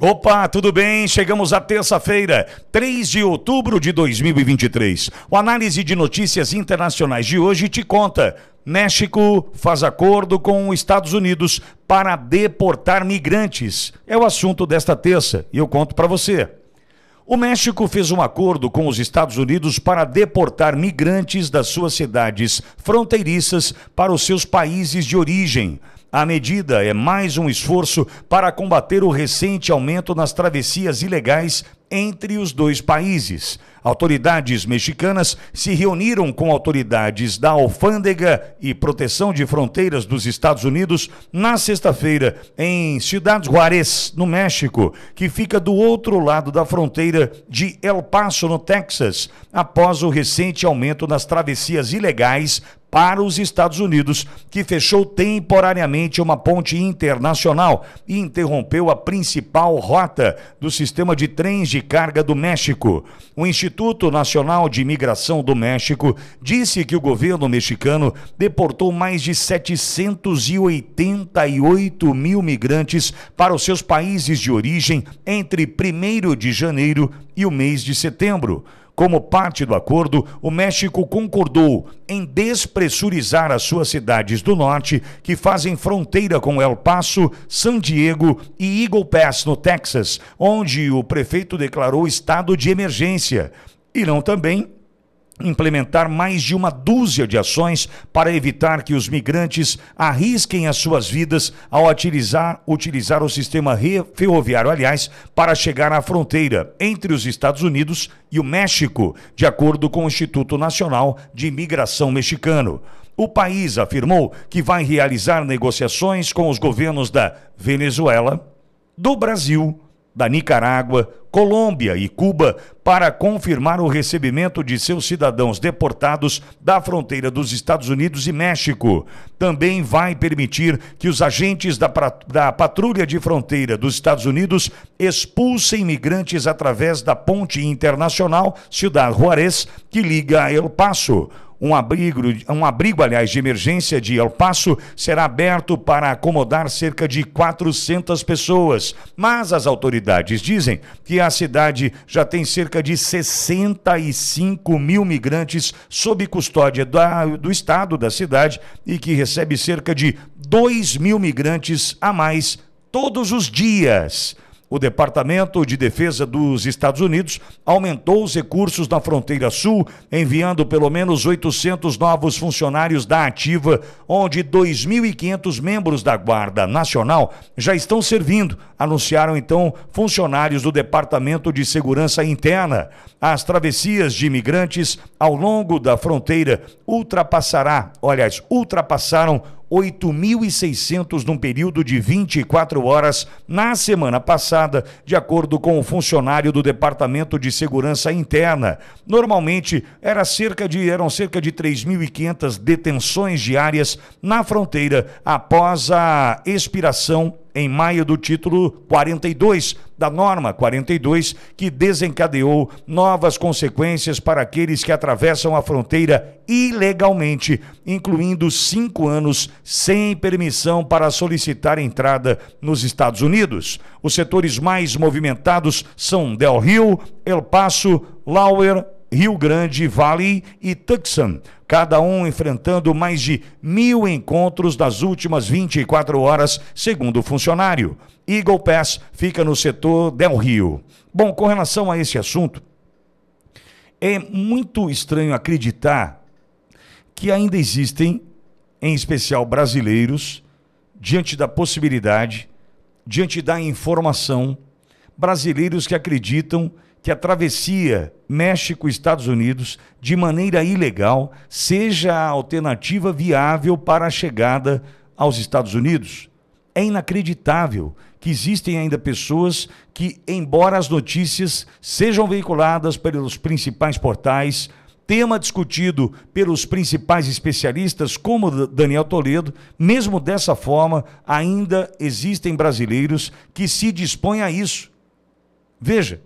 Opa, tudo bem? Chegamos à terça-feira, 3 de outubro de 2023. O análise de notícias internacionais de hoje te conta. México faz acordo com os Estados Unidos para deportar migrantes. É o assunto desta terça e eu conto para você. O México fez um acordo com os Estados Unidos para deportar migrantes das suas cidades fronteiriças para os seus países de origem. A medida é mais um esforço para combater o recente aumento nas travessias ilegais entre os dois países. Autoridades mexicanas se reuniram com autoridades da Alfândega e Proteção de Fronteiras dos Estados Unidos na sexta-feira em Ciudad Juarez, no México, que fica do outro lado da fronteira de El Paso, no Texas, após o recente aumento nas travessias ilegais para os Estados Unidos, que fechou temporariamente uma ponte internacional e interrompeu a principal rota do sistema de trens de carga do México. O Instituto Nacional de Imigração do México disse que o governo mexicano deportou mais de 788 mil migrantes para os seus países de origem entre 1 de janeiro e o mês de setembro. Como parte do acordo, o México concordou em despressurizar as suas cidades do norte, que fazem fronteira com El Paso, San Diego e Eagle Pass, no Texas, onde o prefeito declarou estado de emergência. Irão também implementar mais de uma dúzia de ações para evitar que os migrantes arrisquem as suas vidas ao utilizar, utilizar o sistema ferroviário, aliás, para chegar à fronteira entre os Estados Unidos e o México, de acordo com o Instituto Nacional de Imigração Mexicano. O país afirmou que vai realizar negociações com os governos da Venezuela, do Brasil, da Nicarágua, Colômbia e Cuba para confirmar o recebimento de seus cidadãos deportados da fronteira dos Estados Unidos e México. Também vai permitir que os agentes da, da Patrulha de Fronteira dos Estados Unidos expulsem migrantes através da ponte internacional Ciudad Juarez, que liga a El Paso. Um abrigo, um abrigo, aliás, de emergência de El Paso será aberto para acomodar cerca de 400 pessoas, mas as autoridades dizem que a cidade já tem cerca de 65 mil migrantes sob custódia da, do estado da cidade e que recebe cerca de 2 mil migrantes a mais todos os dias. O Departamento de Defesa dos Estados Unidos aumentou os recursos na fronteira sul, enviando pelo menos 800 novos funcionários da Ativa, onde 2.500 membros da Guarda Nacional já estão servindo, anunciaram então funcionários do Departamento de Segurança Interna. As travessias de imigrantes ao longo da fronteira ultrapassará, aliás, ultrapassaram 8.600 num período de 24 horas na semana passada, de acordo com o funcionário do Departamento de Segurança Interna. Normalmente era cerca de eram cerca de 3.500 detenções diárias na fronteira após a expiração em maio do título 42 da norma 42, que desencadeou novas consequências para aqueles que atravessam a fronteira ilegalmente, incluindo cinco anos sem permissão para solicitar entrada nos Estados Unidos. Os setores mais movimentados são Del Rio, El Paso, Lauer, Rio Grande Vale e Tucson, cada um enfrentando mais de mil encontros das últimas 24 horas, segundo o funcionário. Eagle Pass fica no setor Del Rio. Bom, com relação a esse assunto, é muito estranho acreditar que ainda existem, em especial brasileiros, diante da possibilidade, diante da informação, brasileiros que acreditam que a travessia México-Estados Unidos de maneira ilegal seja a alternativa viável para a chegada aos Estados Unidos? É inacreditável que existem ainda pessoas que, embora as notícias sejam veiculadas pelos principais portais, tema discutido pelos principais especialistas, como Daniel Toledo, mesmo dessa forma, ainda existem brasileiros que se dispõem a isso. Veja,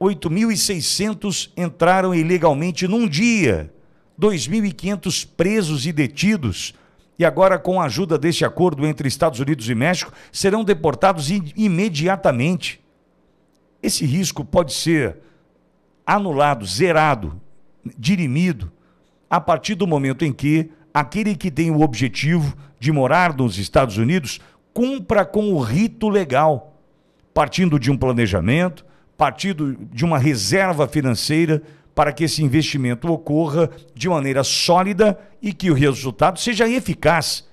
8.600 entraram ilegalmente num dia, 2.500 presos e detidos. E agora, com a ajuda deste acordo entre Estados Unidos e México, serão deportados imediatamente. Esse risco pode ser anulado, zerado, dirimido, a partir do momento em que aquele que tem o objetivo de morar nos Estados Unidos cumpra com o rito legal, partindo de um planejamento, partido de uma reserva financeira para que esse investimento ocorra de maneira sólida e que o resultado seja eficaz.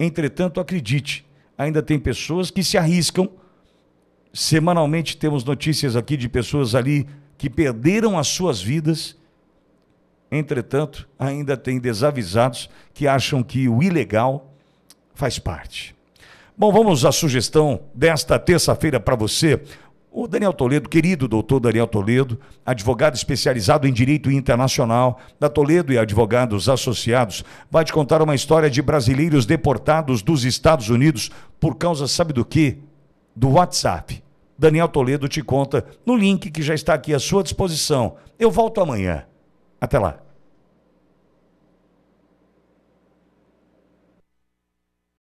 Entretanto, acredite, ainda tem pessoas que se arriscam. Semanalmente temos notícias aqui de pessoas ali que perderam as suas vidas. Entretanto, ainda tem desavisados que acham que o ilegal faz parte. Bom, vamos à sugestão desta terça-feira para você. O Daniel Toledo, querido doutor Daniel Toledo, advogado especializado em direito internacional da Toledo e Advogados Associados, vai te contar uma história de brasileiros deportados dos Estados Unidos por causa, sabe do que? Do WhatsApp. Daniel Toledo te conta no link que já está aqui à sua disposição. Eu volto amanhã. Até lá.